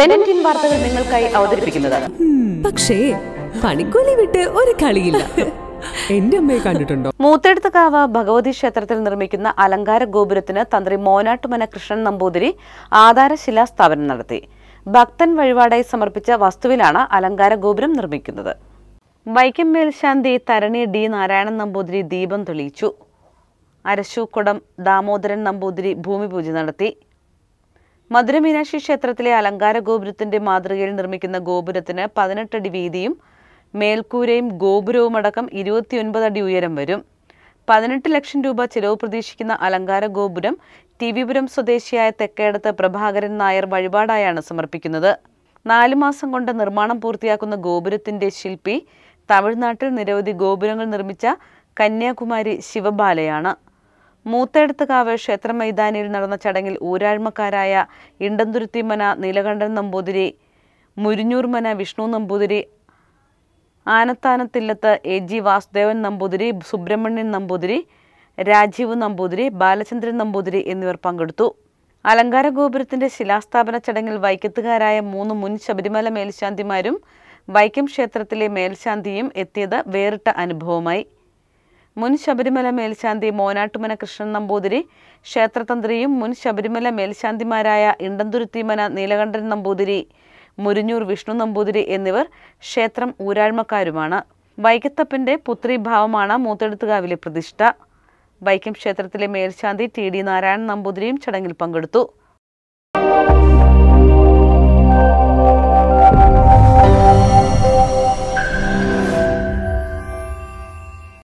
ഡെനറ്റിൻ വാർത്തകൾ നിങ്ങൾക്കായി അവതരിപ്പിക്കുന്നത് പക്ഷേ പണിക്കൂലി വിട്ട് ഒരു കളിയില്ല എന്റെ അമ്മയെ കണ്ടിട്ടുണ്ടോ മൂത്തെടുത്തക്കാവ് ഭഗവതി ക്ഷേത്രത്തിൽ നിർമ്മിക്കുന്ന അലങ്കാര ഗോപുരത്തിന് തന്ത്രി മോനാട്ടുമന കൃഷ്ണൻ നമ്പൂതിരി ആധാരശിലാസ്ഥാപനം നടത്തി ഭക്തൻ വഴിപാടായി സമർപ്പിച്ച വസ്തുവിലാണ് അലങ്കാര ഗോപുരം നിർമ്മിക്കുന്നത് വൈക്കം മേൽശാന്തി തരണി ഡി നാരായണൻ നമ്പൂതിരി ദീപം തെളിയിച്ചു അരശൂക്കുടം ദാമോദരൻ നമ്പൂതിരി ഭൂമി പൂജ നടത്തി മധുരമീനാക്ഷി ക്ഷേത്രത്തിലെ അലങ്കാര ഗോപുരത്തിന്റെ മാതൃകയിൽ നിർമ്മിക്കുന്ന ഗോപുരത്തിന് പതിനെട്ടടി വീതിയും മേൽക്കൂരയും ഗോപുരവും അടക്കം ഇരുപത്തിയൊൻപത് അടി ഉയരം വരും പതിനെട്ട് ലക്ഷം രൂപ ചിലവ് പ്രതീക്ഷിക്കുന്ന അലങ്കാര ഗോപുരം ടി വിപുരം സ്വദേശിയായ തെക്കേടത്ത് പ്രഭാകരൻ നായർ വഴിപാടായാണ് സമർപ്പിക്കുന്നത് നാലു മാസം കൊണ്ട് നിർമ്മാണം പൂർത്തിയാക്കുന്ന ഗോപുരത്തിന്റെ ശില്പി തമിഴ്നാട്ടിൽ നിരവധി ഗോപുരങ്ങൾ നിർമ്മിച്ച കന്യാകുമാരി ശിവബാലയാണ് മൂത്തേടത്തുകാവ് ക്ഷേത്ര മൈതാനിയിൽ നടന്ന ചടങ്ങിൽ ഊരാഴ്മക്കാരായ ഇണ്ടന്തുരുത്തിമന നീലകണ്ഠൻ നമ്പൂതിരി മുരിഞ്ഞൂർമന വിഷ്ണു നമ്പൂതിരി ആനത്താനത്തില്ലത്ത് എ ജി വാസുദേവൻ നമ്പൂതിരി സുബ്രഹ്മണ്യൻ നമ്പൂതിരി രാജീവ് നമ്പൂതിരി ബാലചന്ദ്രൻ നമ്പൂതിരി എന്നിവർ പങ്കെടുത്തു അലങ്കാര ഗോപുരത്തിന്റെ ശിലാസ്ഥാപന ചടങ്ങിൽ വൈക്കത്തുകാരായ മൂന്ന് മുൻ ശബരിമല മേൽശാന്തിമാരും വൈക്കം ക്ഷേത്രത്തിലെ മേൽശാന്തിയും എത്തിയത് വേറിട്ട അനുഭവമായി മുൻ ശബരിമല മേൽശാന്തി മോനാട്ടുമന കൃഷ്ണൻ നമ്പൂതിരി ക്ഷേത്രതന്ത്രിയും മുൻ ശബരിമല മേൽശാന്തിമാരായ ഇണ്ടന്തുരുത്തിമന നീലകണ്ഠൻ നമ്പൂതിരി മുരിഞ്ഞൂർ വിഷ്ണു നമ്പൂതിരി എന്നിവർ ക്ഷേത്രം ഊരാഴ്മക്കാരുമാണ് വൈക്കത്തപ്പൻ്റെ പുത്രീഭാവമാണ് മൂത്തെടുത്തുകാവിലെ പ്രതിഷ്ഠ വൈക്കം ക്ഷേത്രത്തിലെ മേൽശാന്തി ടി ഡി നാരായണൻ നമ്പൂതിരിയും ചടങ്ങിൽ പങ്കെടുത്തു